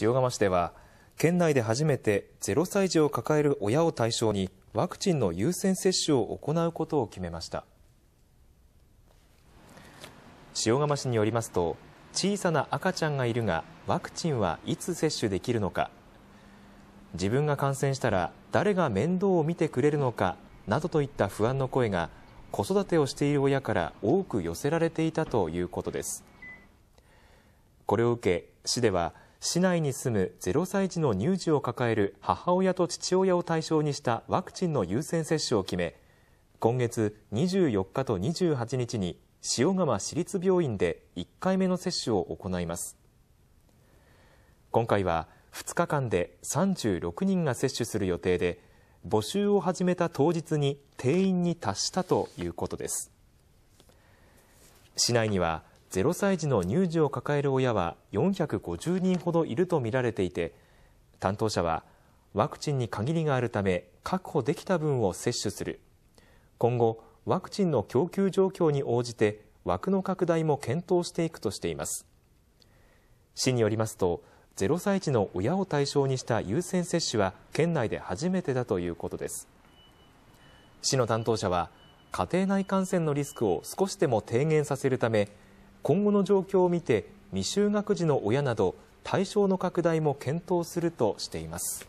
塩釜市では、県内で初めて0歳児を抱える親を対象にワクチンの優先接種を行うことを決めました。塩釜市によりますと、小さな赤ちゃんがいるが、ワクチンはいつ接種できるのか、自分が感染したら誰が面倒を見てくれるのかなどといった不安の声が子育てをしている親から多く寄せられていたということです。これを受け、市では市内に住む0歳児の乳児を抱える母親と父親を対象にしたワクチンの優先接種を決め、今月24日と28日に塩釜市立病院で1回目の接種を行います。今回は2日間で36人が接種する予定で、募集を始めた当日に定員に達したということです。市内には0歳児の乳児を抱える親は450人ほどいると見られていて、担当者は、ワクチンに限りがあるため、確保できた分を接種する。今後、ワクチンの供給状況に応じて、枠の拡大も検討していくとしています。市によりますと、0歳児の親を対象にした優先接種は、県内で初めてだということです。市の担当者は、家庭内感染のリスクを少しでも低減させるため、今後の状況を見て未就学児の親など対象の拡大も検討するとしています。